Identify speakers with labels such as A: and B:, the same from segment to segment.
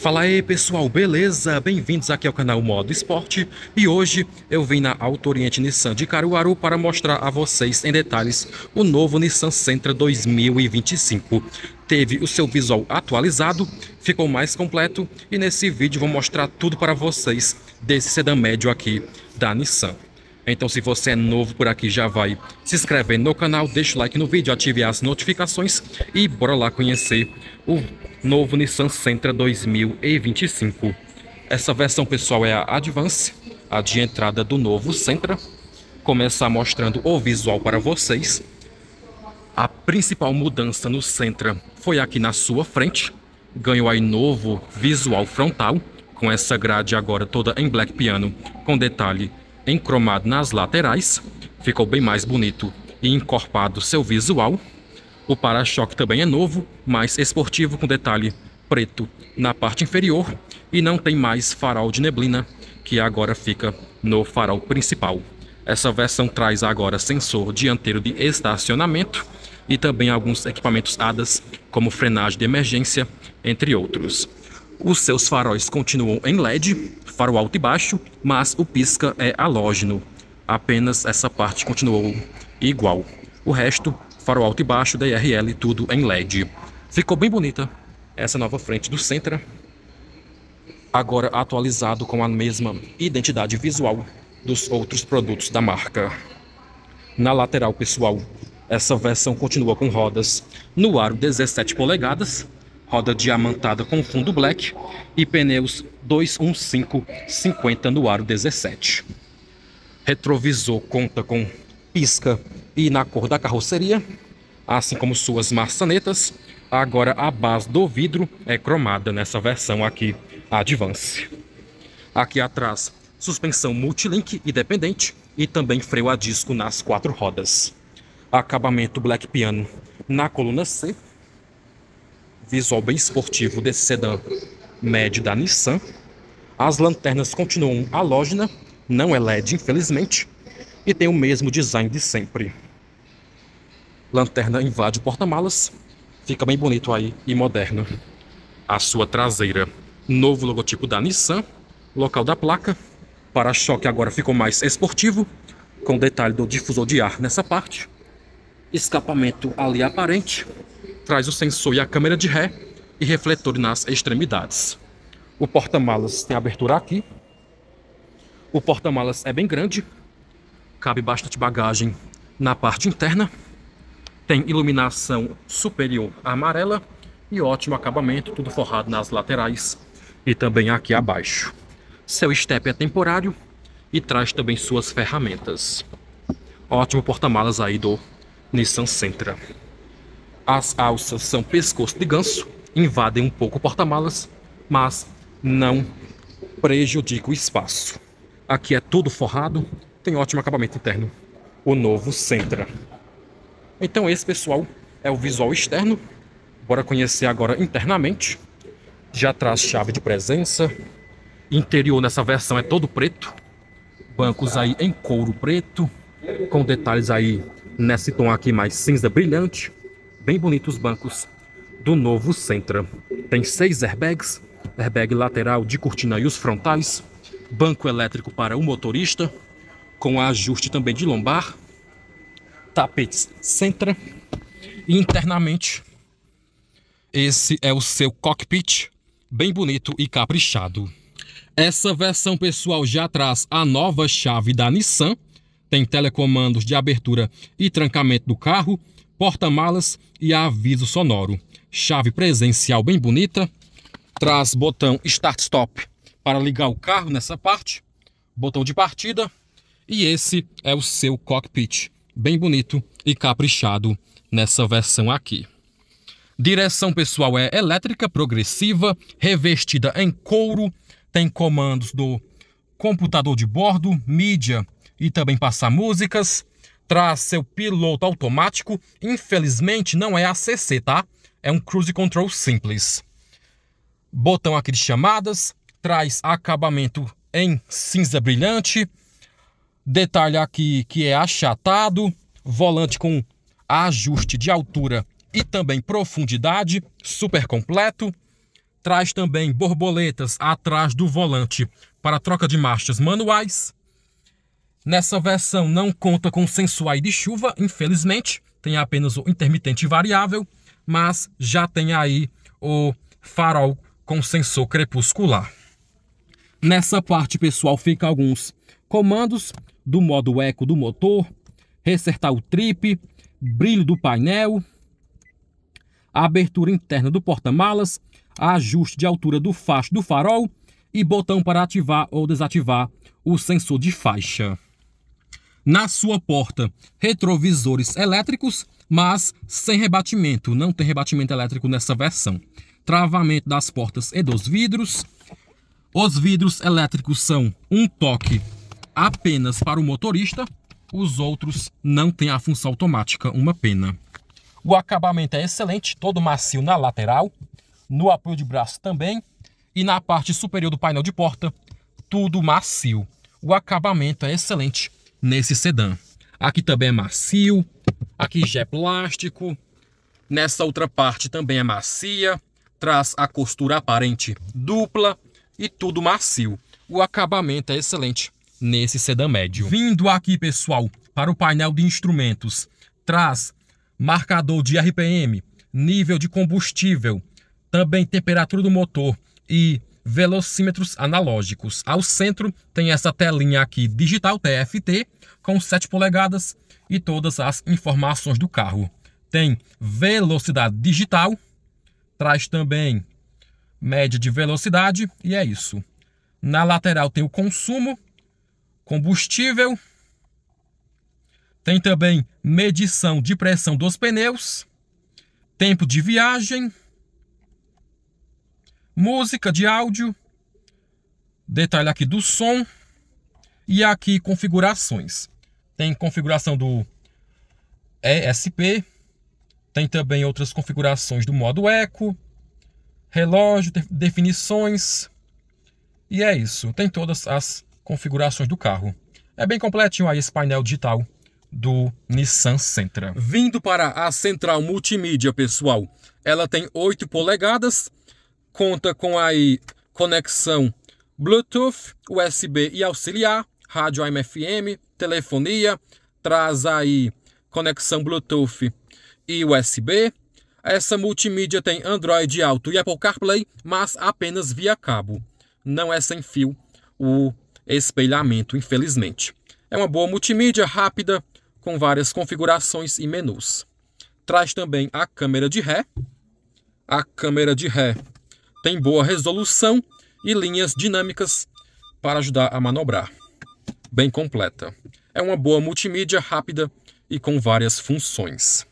A: Fala aí pessoal, beleza? Bem-vindos aqui ao canal Modo Esporte e hoje eu vim na Auto Oriente Nissan de Caruaru para mostrar a vocês em detalhes o novo Nissan Sentra 2025. Teve o seu visual atualizado, ficou mais completo e nesse vídeo vou mostrar tudo para vocês desse sedã médio aqui da Nissan. Então se você é novo por aqui já vai se inscrever no canal, deixa o like no vídeo, ative as notificações e bora lá conhecer o novo Nissan Sentra 2025. Essa versão, pessoal, é a Advance, a de entrada do novo Sentra. Começar mostrando o visual para vocês. A principal mudança no Sentra foi aqui na sua frente. Ganhou aí novo visual frontal, com essa grade agora toda em black piano, com detalhe em cromado nas laterais. Ficou bem mais bonito e encorpado seu visual. O para-choque também é novo, mas esportivo com detalhe preto na parte inferior e não tem mais farol de neblina, que agora fica no farol principal. Essa versão traz agora sensor dianteiro de estacionamento e também alguns equipamentos ADAS, como frenagem de emergência, entre outros. Os seus faróis continuam em LED, farol alto e baixo, mas o pisca é halógeno. Apenas essa parte continuou igual. O resto farol alto e baixo, DRL, tudo em LED. Ficou bem bonita essa nova frente do Sentra, agora atualizado com a mesma identidade visual dos outros produtos da marca. Na lateral, pessoal, essa versão continua com rodas no aro 17 polegadas, roda diamantada com fundo black e pneus 215/50 no aro 17. Retrovisor conta com pisca e na cor da carroceria, assim como suas maçanetas. Agora a base do vidro é cromada nessa versão aqui Advance. Aqui atrás, suspensão multilink independente e também freio a disco nas quatro rodas. Acabamento Black Piano na coluna C. Visual bem esportivo desse sedã médio da Nissan. As lanternas continuam halógena, não é LED infelizmente, e tem o mesmo design de sempre. Lanterna invade o porta-malas. Fica bem bonito aí e moderno. A sua traseira, novo logotipo da Nissan. Local da placa. Para-choque agora ficou mais esportivo, com detalhe do difusor de ar nessa parte. Escapamento ali aparente. Traz o sensor e a câmera de ré e refletor nas extremidades. O porta-malas tem abertura aqui. O porta-malas é bem grande, cabe bastante bagagem na parte interna. Tem iluminação superior amarela e ótimo acabamento, tudo forrado nas laterais e também aqui abaixo. Seu step é temporário e traz também suas ferramentas. Ótimo porta-malas aí do Nissan Sentra. As alças são pescoço de ganso, invadem um pouco o porta-malas, mas não prejudica o espaço. Aqui é tudo forrado, tem ótimo acabamento interno. O novo Sentra. Então esse pessoal é o visual externo. Bora conhecer agora internamente. Já traz chave de presença. Interior nessa versão é todo preto. Bancos aí em couro preto, com detalhes aí nesse tom aqui mais cinza brilhante. Bem bonitos os bancos do novo Sentra. Tem seis airbags, airbag lateral de cortina e os frontais, banco elétrico para o motorista, com ajuste também de lombar, Tapetes Center. E internamente, esse é o seu cockpit, bem bonito e caprichado. Essa versão pessoal já traz a nova chave da Nissan, tem telecomandos de abertura e trancamento do carro, porta-malas e aviso sonoro. Chave presencial bem bonita, traz botão Start Stop para ligar o carro nessa parte, botão de partida e esse é o seu cockpit bem bonito e caprichado nessa versão aqui. Direção pessoal é elétrica progressiva, revestida em couro, tem comandos do computador de bordo, mídia e também passar músicas. Traz seu piloto automático, infelizmente não é ACC, tá? É um cruise control simples. Botão aqui de chamadas, traz acabamento em cinza brilhante, Detalhe aqui que é achatado, volante com ajuste de altura e também profundidade, super completo. Traz também borboletas atrás do volante para troca de marchas manuais. Nessa versão não conta com sensor de chuva, infelizmente, tem apenas o intermitente variável, mas já tem aí o farol com sensor crepuscular. Nessa parte, pessoal, fica alguns comandos do modo eco do motor, recertar o trip, brilho do painel, abertura interna do porta-malas, ajuste de altura do facho do farol e botão para ativar ou desativar o sensor de faixa. Na sua porta, retrovisores elétricos, mas sem rebatimento, não tem rebatimento elétrico nessa versão. Travamento das portas e dos vidros. Os vidros elétricos são um toque apenas para o motorista, os outros não têm a função automática, uma pena. O acabamento é excelente, todo macio na lateral, no apoio de braço também e na parte superior do painel de porta, tudo macio. O acabamento é excelente nesse sedã. Aqui também é macio, aqui já é plástico, nessa outra parte também é macia, traz a costura aparente dupla e tudo macio. O acabamento é excelente nesse sedã médio. Vindo aqui, pessoal, para o painel de instrumentos, traz marcador de RPM, nível de combustível, também temperatura do motor e velocímetros analógicos. Ao centro tem essa telinha aqui digital TFT com 7 polegadas e todas as informações do carro. Tem velocidade digital, traz também média de velocidade e é isso. Na lateral tem o consumo combustível. Tem também medição de pressão dos pneus, tempo de viagem, música de áudio, detalhe aqui do som e aqui configurações. Tem configuração do ESP, tem também outras configurações do modo eco, relógio, definições. E é isso. Tem todas as configurações do carro. É bem completinho aí esse painel digital do Nissan Sentra. Vindo para a central multimídia, pessoal, ela tem 8 polegadas, conta com aí conexão Bluetooth, USB e auxiliar, rádio AM/FM, telefonia, traz aí conexão Bluetooth e USB. Essa multimídia tem Android Auto e Apple CarPlay, mas apenas via cabo. Não é sem fio o espelhamento, infelizmente. É uma boa multimídia rápida, com várias configurações e menus. Traz também a câmera de ré. A câmera de ré tem boa resolução e linhas dinâmicas para ajudar a manobrar. Bem completa. É uma boa multimídia rápida e com várias funções.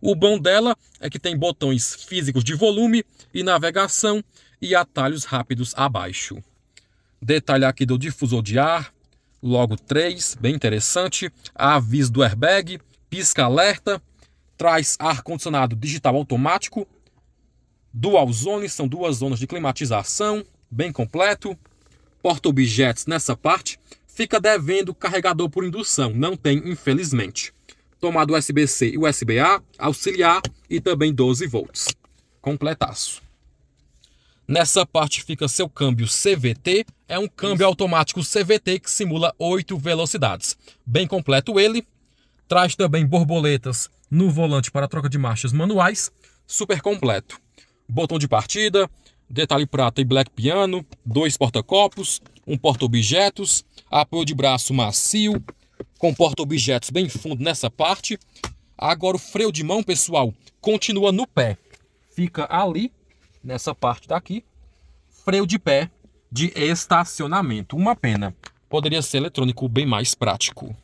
A: O bom dela é que tem botões físicos de volume e navegação e atalhos rápidos abaixo. Detalhe aqui do difusor de ar, logo 3, bem interessante. Aviso do airbag, pisca alerta, traz ar-condicionado digital automático, dual zone, são duas zonas de climatização, bem completo. Porta-objetos nessa parte, fica devendo carregador por indução, não tem infelizmente. Tomada USB-C e USB-A, auxiliar e também 12 volts. Completaço. Nessa parte fica seu câmbio CVT, é um câmbio automático CVT que simula 8 velocidades. Bem completo ele. Traz também borboletas no volante para troca de marchas manuais, super completo. Botão de partida, detalhe prata e black piano, dois porta-copos, um porta-objetos, apoio de braço macio, com porta-objetos bem fundo nessa parte. Agora o freio de mão, pessoal, continua no pé. Fica ali nessa parte daqui. Freio de pé de estacionamento. Uma pena. Poderia ser eletrônico bem mais prático.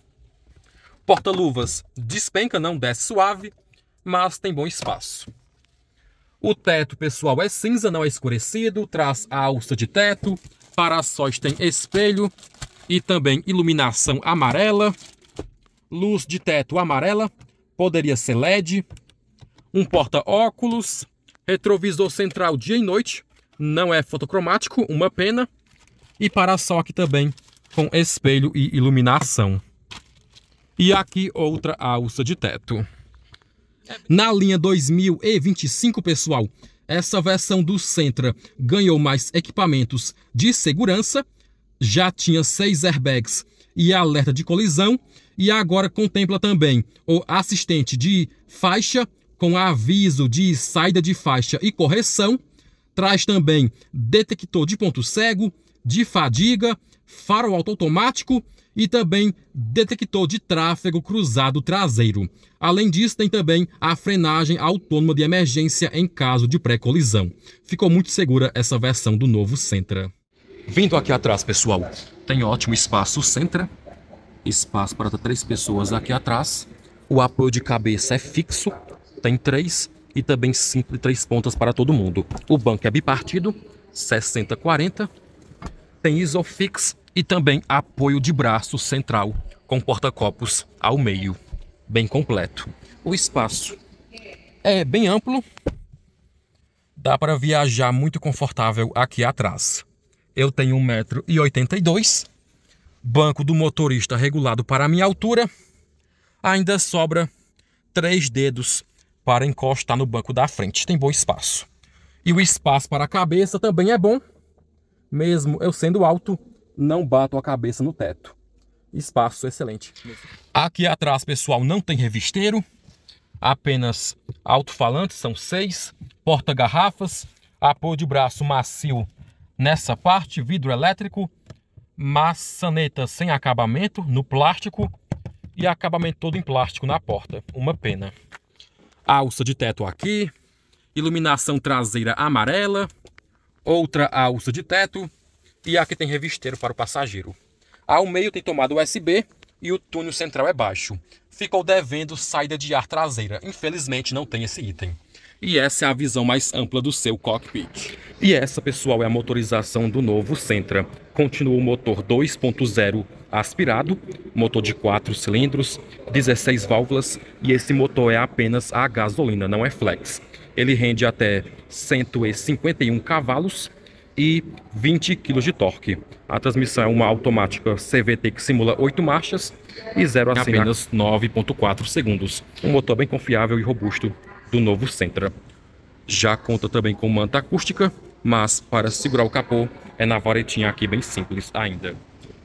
A: Porta-luvas despenca, não desce suave, mas tem bom espaço. O teto, pessoal, é cinza, não é escurecido, traz a alça de teto, para-sóis tem espelho e também iluminação amarela, luz de teto amarela, poderia ser LED, um porta-óculos, retrovisor central dia e noite, não é fotocromático, uma pena, e para-sol aqui também com espelho e iluminação. E aqui outra alça de teto. Na linha 2025, pessoal, essa versão do Sentra ganhou mais equipamentos de segurança, já tinha seis airbags e alerta de colisão, e agora contempla também o assistente de faixa, com aviso de saída de faixa e correção, traz também detector de ponto cego, de fadiga, farol automático e também detector de tráfego cruzado traseiro. Além disso, tem também a frenagem autônoma de emergência em caso de pré-colisão. Ficou muito segura essa versão do novo Sentra. Vindo aqui atrás, pessoal, tem ótimo espaço Sentra, espaço para três pessoas aqui atrás. O apoio de cabeça é fixo, tem três e também cinco, e três pontas para todo mundo. O banco é bipartido, 60-40, tem isofix e também apoio de braço central com porta-copos ao meio, bem completo. O espaço é bem amplo, dá para viajar muito confortável aqui atrás. Eu tenho 1,82m, banco do motorista regulado para a minha altura, ainda sobra três dedos para encostar no banco da frente. Tem bom espaço. E o espaço para a cabeça também é bom. Mesmo eu sendo alto, não bato a cabeça no teto. Espaço excelente. Aqui atrás, pessoal, não tem revisteiro. Apenas alto-falantes, são seis. Porta-garrafas. Apoio de braço macio nessa parte. Vidro elétrico. Maçaneta sem acabamento no plástico. E acabamento todo em plástico na porta. Uma pena alça de teto aqui, iluminação traseira amarela, outra alça de teto e aqui tem revisteiro para o passageiro. Ao meio tem tomada USB e o túnel central é baixo. Ficou devendo saída de ar traseira. Infelizmente não tem esse item. E essa é a visão mais ampla do seu cockpit. E essa, pessoal, é a motorização do novo Sentra. Continua o motor 2.0 aspirado, motor de 4 cilindros, 16 válvulas e esse motor é apenas a gasolina, não é flex. Ele rende até 151 cavalos e 20 kg de torque. A transmissão é uma automática CVT que simula 8 marchas e 0 a 100 apenas 9.4 segundos. Um motor bem confiável e robusto do novo Sentra. Já conta também com manta acústica, mas para segurar o capô é na varetinha aqui bem simples ainda.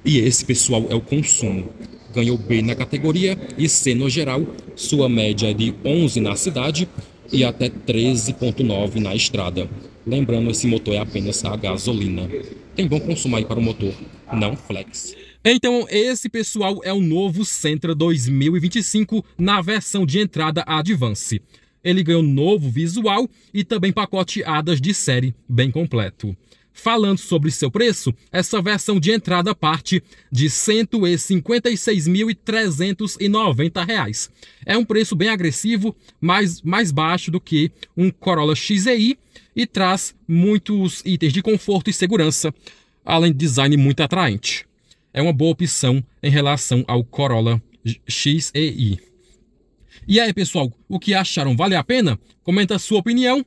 A: E esse, pessoal, é o consumo. Ganhou B na categoria e C no geral. Sua média é de 11 na cidade e até 13,9 na estrada. Lembrando, esse motor é apenas a gasolina. Tem bom consumo aí para o motor, não flex. Então, esse pessoal é o novo Sentra 2025 na versão de entrada Advance ele ganhou novo visual e também pacote hadas de série bem completo. Falando sobre seu preço, essa versão de entrada parte de R$ 156.390. É um preço bem agressivo, mas mais baixo do que um Corolla XEI e traz muitos itens de conforto e segurança, além de design muito atraente. É uma boa opção em relação ao Corolla XEI. E aí, pessoal, o que acharam? Vale a pena? Comenta a sua opinião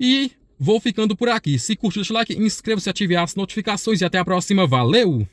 A: e vou ficando por aqui. Se curtiu, deixa o like, inscreva-se, ative as notificações e até a próxima. Valeu!